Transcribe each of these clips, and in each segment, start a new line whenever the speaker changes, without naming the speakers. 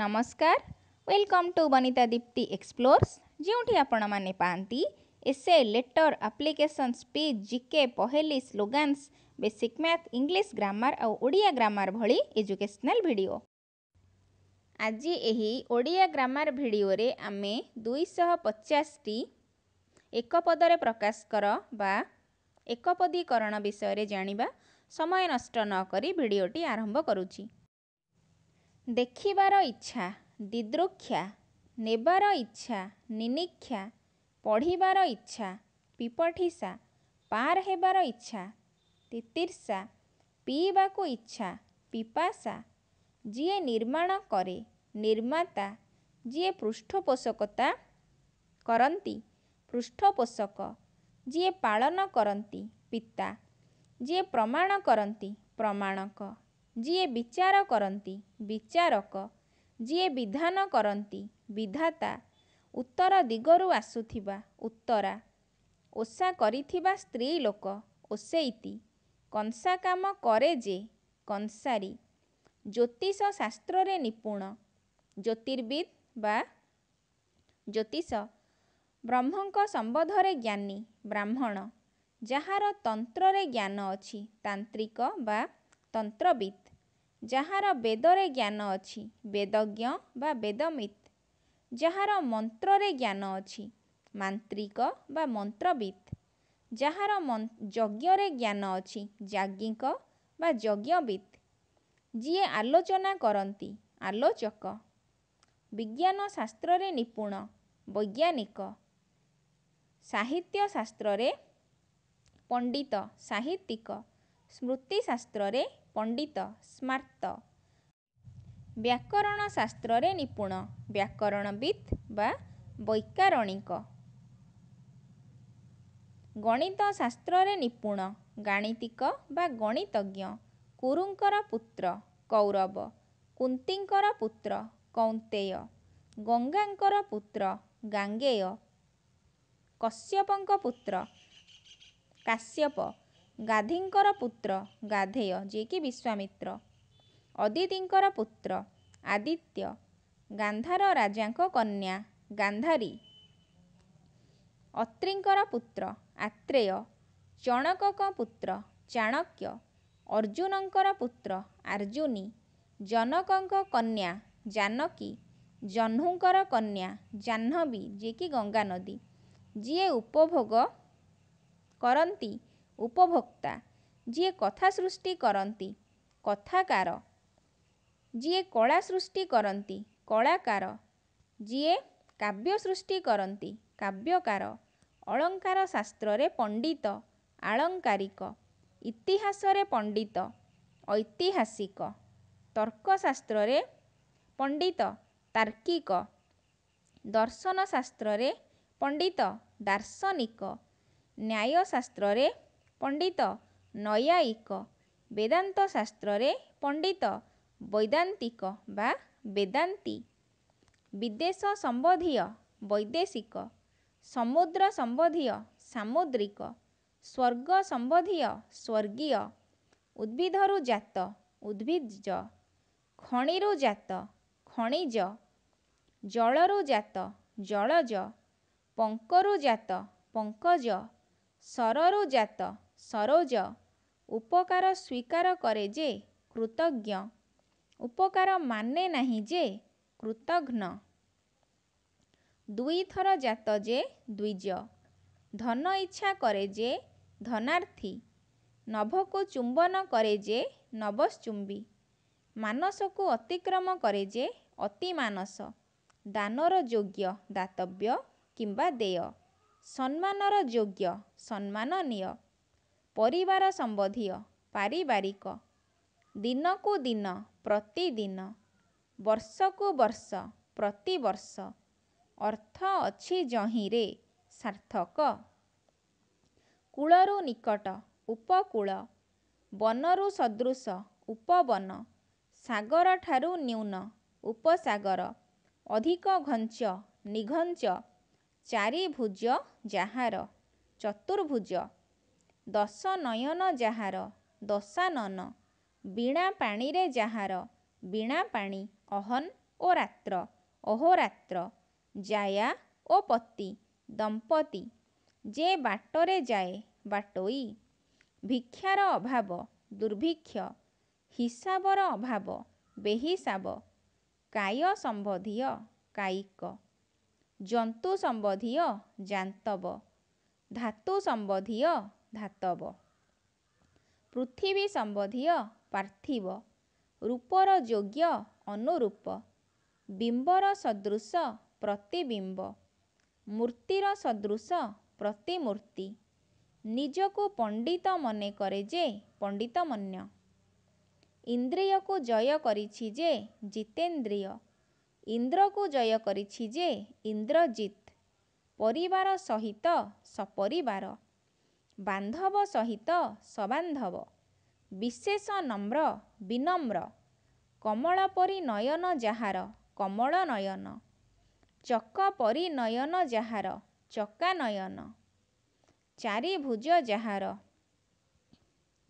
ନମସ୍କାର welcome to Banita Dipti explores ଯେଉଁଠି ଆପଣମାନେ ପାଆନ୍ତି essay letter application speech G K ପହେଲି slogans basic math English grammar ଆଉ ଓଡ଼ିଆ ଗ୍ରାମାର ଭଳି ଏଜୁକେସନାଲ୍ ଭିଡ଼ିଓ ଆଜି ଏହି ଓଡ଼ିଆ ଗ୍ରାମାର ଭିଡ଼ିଓରେ ଆମେ ଦୁଇଶହ ପଚାଶଟି ଏକ ପଦରେ ପ୍ରକାଶ କର ବା ଏକପଦୀକରଣ ବିଷୟରେ ଜାଣିବା ସମୟ ନଷ୍ଟ ନକରି ଭିଡ଼ିଓଟି ଆରମ୍ଭ କରୁଛି ଦେଖିବାର ଇଚ୍ଛା ଦିଦୃକ୍ଷା ନେବାର ଇଚ୍ଛା ନିନିକ୍ଷା ପଢ଼ିବାର ଇଚ୍ଛା ପିପଠିସା ପାର ହେବାର ଇଚ୍ଛା ତିତିର୍ସା ପିଇବାକୁ ଇଚ୍ଛା ପିପାସା ଯିଏ ନିର୍ମାଣ କରେ ନିର୍ମାତା ଯିଏ ପୃଷ୍ଠପୋଷକତା କରନ୍ତି ପୃଷ୍ଠପୋଷକ ଯିଏ ପାଳନ କରନ୍ତି ପିତା ଯିଏ ପ୍ରମାଣ କରନ୍ତି ପ୍ରମାଣକ ଯିଏ ବିଚାର କରନ୍ତି ବିଚାରକ ଯିଏ ବିଧାନ କରନ୍ତି ବିଧାତା ଉତ୍ତର ଦିଗରୁ ଆସୁଥିବା ଉତ୍ତରା ଓଷା କରିଥିବା ସ୍ତ୍ରୀ ଲୋକ ଓଷେଇତି କଂସା କାମ କରେ ଯେ କଂସାରୀ ଜ୍ୟୋତିଷ ଶାସ୍ତ୍ରରେ ନିପୁଣ ଜ୍ୟୋତିର୍ବିଦ ବା ଜ୍ୟୋତିଷ ବ୍ରହ୍ମଙ୍କ ସମ୍ବନ୍ଧରେ ଜ୍ଞାନୀ ବ୍ରାହ୍ମଣ ଯାହାର ତନ୍ତ୍ରରେ ଜ୍ଞାନ ଅଛି ତାନ୍ତ୍ରିକ ବା ତନ୍ତ୍ରବିତ୍ ଯାହାର ବେଦରେ ଜ୍ଞାନ ଅଛି ବେଦଜ୍ଞ ବା ବେଦମିତ ଯାହାର ମନ୍ତ୍ରରେ ଜ୍ଞାନ ଅଛି ମାନ୍ତ୍ରିକ ବା ମନ୍ତ୍ରବିତ୍ ଯାହାର ଯଜ୍ଞରେ ଜ୍ଞାନ ଅଛି ଜାଜ୍ଞିକ ବା ଯଜ୍ଞବିତ୍ ଯିଏ ଆଲୋଚନା କରନ୍ତି ଆଲୋଚକ ବିଜ୍ଞାନ ଶାସ୍ତ୍ରରେ ନିପୁଣ ବୈଜ୍ଞାନିକ ସାହିତ୍ୟଶାସ୍ତ୍ରରେ ପଣ୍ଡିତ ସାହିତ୍ୟିକ ସ୍ମୃତିଶାସ୍ତ୍ରରେ ପଣ୍ଡିତ ସ୍ମାର୍ତ ବ୍ୟାକରଣ ଶାସ୍ତ୍ରରେ ନିପୁଣ ବ୍ୟାକରଣବିତ୍ ବା ବୈକାରଣିକ ଗଣିତ ଶାସ୍ତ୍ରରେ ନିପୁଣ ଗାଣିତିକ ବା ଗଣିତଜ୍ଞ କୁରୁଙ୍କର ପୁତ୍ର କୌରବ କୁନ୍ତୀଙ୍କର ପୁତ୍ର କୌନ୍ତେୟ ଗଙ୍ଗାଙ୍କର ପୁତ୍ର ଗାଙ୍ଗେୟ କଶ୍ୟପଙ୍କ ପୁତ୍ର କାଶ୍ୟପ ଗାଧୀଙ୍କର ପୁତ୍ର ଗାଧେୟ ଯିଏକି ବିଶ୍ୱାମିତ୍ର ଅଦିତିଙ୍କର ପୁତ୍ର ଆଦିତ୍ୟ ଗାନ୍ଧାର ରାଜାଙ୍କ କନ୍ୟା ଗାନ୍ଧାରୀ ଅତ୍ରୀଙ୍କର ପୁତ୍ର ଆତ୍ରେୟ ଚଣକଙ୍କ ପୁତ୍ର ଚାଣକ୍ୟ ଅର୍ଜୁନଙ୍କର ପୁତ୍ର ଆର୍ଜୁନୀ ଜନକଙ୍କ କନ୍ୟା ଜାନକୀ ଜହ୍ନୁଙ୍କର କନ୍ୟା ଜାହ୍ନବୀ ଯିଏକି ଗଙ୍ଗା ନଦୀ ଯିଏ ଉପଭୋଗ କରନ୍ତି ଉପଭୋକ୍ତା ଯିଏ କଥା ସୃଷ୍ଟି କରନ୍ତି କଥାକାର ଯିଏ କଳା ସୃଷ୍ଟି କରନ୍ତି କଳାକାର ଯିଏ କାବ୍ୟ ସୃଷ୍ଟି କରନ୍ତି କାବ୍ୟକାର ଅଳଙ୍କାର ଶାସ୍ତ୍ରରେ ପଣ୍ଡିତ ଆଳଙ୍କାରିକ ଇତିହାସରେ ପଣ୍ଡିତ ଐତିହାସିକ ତର୍କଶାସ୍ତ୍ରରେ ପଣ୍ଡିତ ତାର୍କିକ ଦର୍ଶନଶାସ୍ତ୍ରରେ ପଣ୍ଡିତ ଦାର୍ଶନିକ ନ୍ୟାୟଶାସ୍ତ୍ରରେ ପଣ୍ଡିତ ନୈୟାୟିକ ବେଦାନ୍ତ ଶାସ୍ତ୍ରରେ ପଣ୍ଡିତ ବୈଦାନ୍ତିକ ବା ବେଦାନ୍ତି ବିଦେଶ ସମ୍ବନ୍ଧୀୟ ବୈଦେଶିକ ସମୁଦ୍ର ସମ୍ବନ୍ଧୀୟ ସାମୁଦ୍ରିକ ସ୍ୱର୍ଗ ସମ୍ବନ୍ଧୀୟ ସ୍ୱର୍ଗୀୟ ଉଦ୍ଭିଦରୁ ଜାତ ଉଦ୍ଭିଦଜ ଖଣିରୁ ଜାତ ଖଣିଜ ଜଳରୁ ଜାତ ଜଳଜ ପଙ୍କରୁ ଜାତ ପଙ୍କଜ ସରରୁ ଜାତ ସରୋଜ ଉପକାର ସ୍ୱୀକାର କରେ ଯେ କୃତଜ୍ଞ ଉପକାର ମାନେ ନାହିଁ ଯେ କୃତଘ୍ନ ଦୁଇଥର ଜାତ ଯେ ଦ୍ୱିଜ ଧନ ଇଚ୍ଛା କରେ ଯେ ଧନାର୍ଥୀ ନଭକୁ ଚୁମ୍ବନ କରେ ଯେ ନବଶ୍ଚୁମ୍ବୀ ମାନସକୁ ଅତିକ୍ରମ କରେ ଯେ ଅତିମାନସ ଦାନର ଯୋଗ୍ୟ ଦାତବ୍ୟ କିମ୍ବା ଦେୟ ସମ୍ମାନର ଯୋଗ୍ୟ ସମ୍ମାନନୀୟ ପରିବାର ସମ୍ବନ୍ଧୀୟ ପାରିବାରିକ ଦିନକୁ ଦିନ ପ୍ରତିଦିନ ବର୍ଷକୁ ବର୍ଷ ପ୍ରତିବର୍ଷ ଅର୍ଥ ଅଛି ଜହିଁରେ ସାର୍ଥକ କୂଳରୁ ନିକଟ ଉପକୂଳ ବନରୁ ସଦୃଶ ଉପବନ ସାଗରଠାରୁ ନ୍ୟୁନ ଉପସାଗର ଅଧିକ ଘଞ୍ଚ ନିଘଞ୍ଚ ଚାରିଭୁଜ ଯାହାର ଚତୁର୍ଭୁଜ ଦଶନୟନ ଯାହାର ଦଶାନନ ବୀଣା ପାଣିରେ ଯାହାର ବୀଣା ପାଣି ଅହନ ଓ ରାତ୍ର ଅହୋରାତ୍ର ଜାୟା ଓ ପତି ଦମ୍ପତି ଯେ ବାଟରେ ଯାଏ ବାଟୋଇ ଭିକ୍ଷାର ଅଭାବ ଦୁର୍ଭିକ୍ଷ ହିସାବର ଅଭାବ ବେହିସାବ କାୟ ସମ୍ବନ୍ଧୀୟ କାୟିକ ଜନ୍ତୁ ସମ୍ବନ୍ଧୀୟ ଜାନ୍ତବ ଧାତୁ ସମ୍ବନ୍ଧୀୟ ଧାତବ ପୃଥିବୀ ସମ୍ବନ୍ଧୀୟ ପାର୍ଥିବ ରୂପର ଯୋଗ୍ୟ ଅନୁରୂପ ବିମ୍ବର ସଦୃଶ ପ୍ରତିବିମ୍ବ ମୂର୍ତ୍ତିର ସଦୃଶ ପ୍ରତିମୂର୍ତ୍ତି ନିଜକୁ ପଣ୍ଡିତ ମନେ କରେ ଯେ ମନ୍ୟ ଇନ୍ଦ୍ରିୟକୁ ଜୟ କରିଛି ଯେ ଜିତେନ୍ଦ୍ରିୟ ଇନ୍ଦ୍ରକୁ ଜୟ କରିଛି ଯେ ଇନ୍ଦ୍ରଜିତ ପରିବାର ସହିତ ସପରିବାର ବାନ୍ଧବ ସହିତ ସବାନ୍ଧବ ବିଶେଷ ନମ୍ର ବିନମ୍ର କମଳ ପରି ନୟନ ଯାହାର କମଳ ନୟନ ଚକ ପରି ନୟନ ଯାହାର ଚକା ନୟନ ଚାରିଭୁଜ ଯାହାର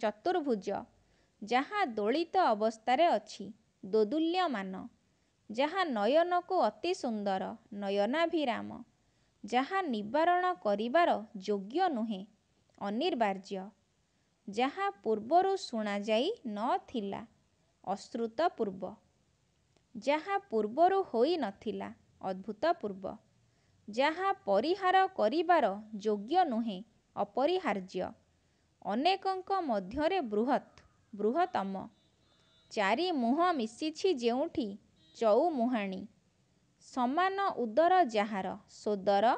ଚତୁର୍ଭୁଜ ଯାହା ଦୋଳିତ ଅବସ୍ଥାରେ ଅଛି ଦୋଦୁଲ୍ୟମାନ ଯାହା ନୟନକୁ ଅତି ସୁନ୍ଦର ନୟନାଭିରାମ ଯାହା ନିବାରଣ କରିବାର ଯୋଗ୍ୟ ନୁହେଁ ଅନିବାର୍ଯ୍ୟ ଯାହା ପୂର୍ବରୁ ଶୁଣାଯାଇ ନଥିଲା ଅଶ୍ରୁତ ପୂର୍ବ ଯାହା ପୂର୍ବରୁ ହୋଇନଥିଲା ଅଦ୍ଭୁତପୂର୍ବ ଯାହା ପରିହାର କରିବାର ଯୋଗ୍ୟ ନୁହେଁ ଅପରିହାର୍ଯ୍ୟ ଅନେକଙ୍କ ମଧ୍ୟରେ ବୃହତ୍ ବୃହତ୍ତମ ଚାରି ମୁହଁ ମିଶିଛି ଯେଉଁଠି ଚଉ ସମାନ ଉଦର ଯାହାର ସୋଦର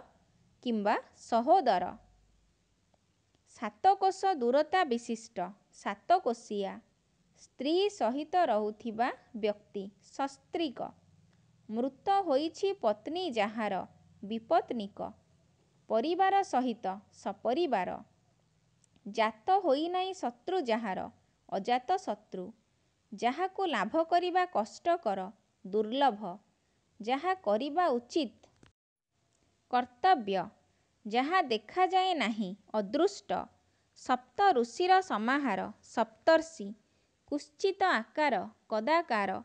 କିମ୍ବା ସହୋଦର ସାତକୋଶ ଦୂରତା ବିଶିଷ୍ଟ ସାତକୋଶିଆ ସ୍ତ୍ରୀ ସହିତ ରହୁଥିବା ବ୍ୟକ୍ତି ସସ୍ତ୍ରୀକ ମୃତ ହୋଇଛି ପତ୍ନୀ ଯାହାର ବିପତ୍ନିକ ପରିବାର ସହିତ ସପରିବାର ଜାତ ହୋଇନାହିଁ ଶତ୍ରୁ ଯାହାର ଅଜାତ ଶତ୍ରୁ ଯାହାକୁ ଲାଭ କରିବା କଷ୍ଟକର ଦୁର୍ଲଭ ଯାହା କରିବା ଉଚିତ କର୍ତ୍ତବ୍ୟ ଯାହା ଦେଖାଯାଏ ନାହିଁ ଅଦୃଷ୍ଟ ସପ୍ତ ଋଷିର ସମାହାର ସପ୍ତର୍ଷି କୁଶ୍ଚିତ ଆକାର କଦାକାର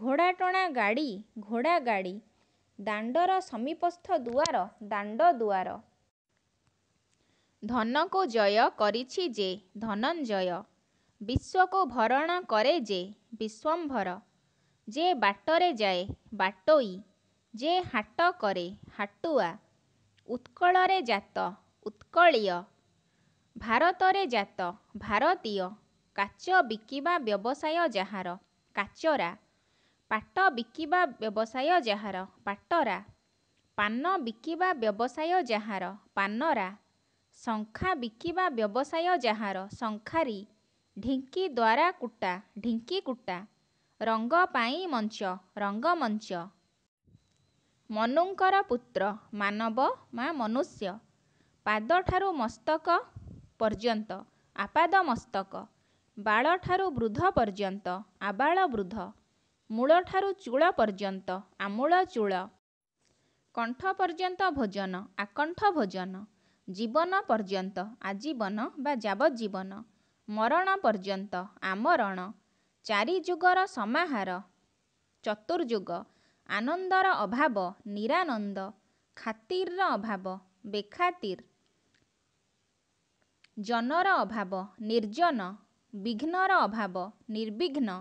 ଘୋଡ଼ାଟଣା ଗାଡ଼ି ଘୋଡ଼ା ଗାଡ଼ି ଦାଣ୍ଡର ସମୀପସ୍ଥ ଦୁଆର ଦାଣ୍ଡ ଦୁଆର ଧନକୁ ଜୟ କରିଛି ଯେ ଧନଞ୍ଜୟ ବିଶ୍ୱକୁ ଭରଣ କରେ ଯେ ବିଶ୍ୱମ୍ଭର ଯେ ବାଟରେ ଯାଏ ବାଟୋଇ ଯେ ହାଟ କରେ ହାଟୁଆ ଉତ୍କଳରେ ଜାତ ଉତ୍କଳୀୟ ଭାରତରେ ଜାତ ଭାରତୀୟ କାଚ ବିକିବା ବ୍ୟବସାୟ ଯାହାର କାଚରା ପାଟ ବିକିବା ବ୍ୟବସାୟ ଯାହାର ପାଟରା ପାନ ବିକିବା ବ୍ୟବସାୟ ଯାହାର ପାନରା ଶଙ୍ଖା ବିକିବା ବ୍ୟବସାୟ ଯାହାର ଶଙ୍ଖାରୀ ଢିଙ୍କି ଦ୍ୱାରା କୁଟା ଢିଙ୍କି କୁଟା ରଙ୍ଗ ପାଇଁ ମଞ୍ଚ ରଙ୍ଗମଞ୍ଚ ମନୁଙ୍କର ପୁତ୍ର ମାନବ ମା ମନୁଷ୍ୟ ପାଦଠାରୁ ମସ୍ତକ ପର୍ଯ୍ୟନ୍ତ ଆପାଦ ମସ୍ତକ ବାଳଠାରୁ ବୃଦ୍ଧ ପର୍ଯ୍ୟନ୍ତ ଆବାଳ ବୃଦ୍ଧ ମୂଳଠାରୁ ଚୂଳ ପର୍ଯ୍ୟନ୍ତ ଆମୂଳ ଚୂଳ କଣ୍ଠ ପର୍ଯ୍ୟନ୍ତ ଭୋଜନ ଆକଣ୍ଠ ଭୋଜନ ଜୀବନ ପର୍ଯ୍ୟନ୍ତ ଆଜୀବନ ବା ଯାବଜ୍ଜୀବନ ମରଣ ପର୍ଯ୍ୟନ୍ତ ଆମରଣ ଚାରି ଯୁଗର ସମାହାର ଚତୁର୍ଯୁଗ ଆନନ୍ଦର ଅଭାବ ନିରାନନ୍ଦ ଖାତିରର ଅଭାବ ବେଖାତିର ଜନର ଅଭାବ ନିର୍ଜନ ବିଘ୍ନର ଅଭାବ ନିର୍ବିଘ୍ନ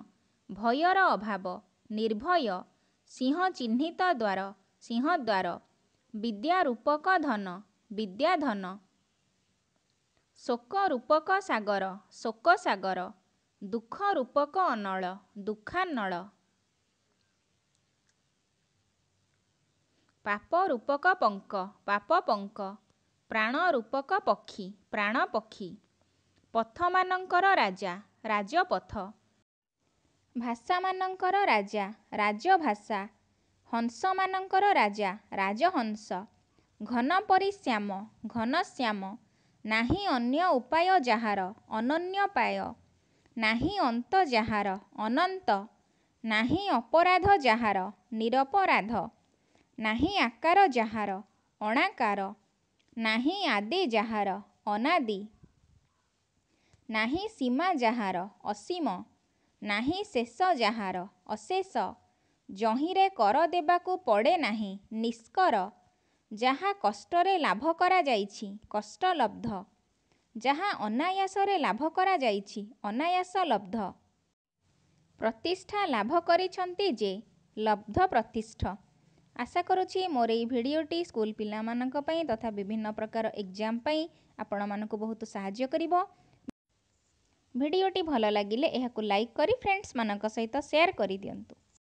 ଭୟର ଅଭାବ ନିର୍ଭୟ ସିଂହ ଚିହ୍ନିତ ଦ୍ୱାର ସିଂହଦ୍ୱାର ବିଦ୍ୟା ରୂପକ ଧନ ବିଦ୍ୟାଧନ ଶୋକ ରୂପକ ସାଗର ଶୋକ ସାଗର ଦୁଃଖ ରୂପକ ଅନଳ ଦୁଃଖାନଳ ପାପ ରୂପକ ପଙ୍କ ପାପ ପଙ୍କ ପ୍ରାଣ ରୂପକ ପକ୍ଷୀ ପ୍ରାଣ ପକ୍ଷୀ ପଥମାନଙ୍କର ରାଜା ରାଜପଥ ଭାଷାମାନଙ୍କର ରାଜା ରାଜଭାଷା ହଂସମାନଙ୍କର ରାଜା ରାଜହଂସ ଘନ ପରି ଶ୍ୟାମ ଘନଶ୍ୟାମ ନାହିଁ ଅନ୍ୟ ଉପାୟ ଯାହାର ଅନନ୍ୟ ପାୟ ନାହିଁ ଅନ୍ତ ଯାହାର ଅନନ୍ତ ନାହିଁ ଅପରାଧ ଯାହାର ନିରପରାଧ ନାହିଁ ଆକାର ଯାହାର ଅଣାକାର ନାହିଁ ଆଦି ଯାହାର ଅନାଦି ନାହିଁ ସୀମା ଯାହାର ଅସୀମ ନାହିଁ ଶେଷ ଯାହାର ଅଶେଷ ଜହିଁରେ କର ଦେବାକୁ ପଡ଼େ ନାହିଁ ନିଷ୍କର ଯାହା କଷ୍ଟରେ ଲାଭ କରାଯାଇଛି କଷ୍ଟଲବ୍ଧ ଯାହା ଅନାୟାସରେ ଲାଭ କରାଯାଇଛି ଅନାୟାସ ଲବ୍ଧ ପ୍ରତିଷ୍ଠା ଲାଭ କରିଛନ୍ତି ଯେ ଲବ୍ଧ ପ୍ରତିଷ୍ଠା ଆଶା କରୁଛି ମୋର ଏହି ଭିଡ଼ିଓଟି ସ୍କୁଲ ପିଲାମାନଙ୍କ ପାଇଁ ତଥା ବିଭିନ୍ନ ପ୍ରକାର ଏକ୍ଜାମ୍ ପାଇଁ ଆପଣମାନଙ୍କୁ ବହୁତ ସାହାଯ୍ୟ କରିବ ଭିଡ଼ିଓଟି ଭଲ ଲାଗିଲେ ଏହାକୁ ଲାଇକ୍ କରି ଫ୍ରେଣ୍ଡସ୍ମାନଙ୍କ ସହିତ ସେୟାର କରିଦିଅନ୍ତୁ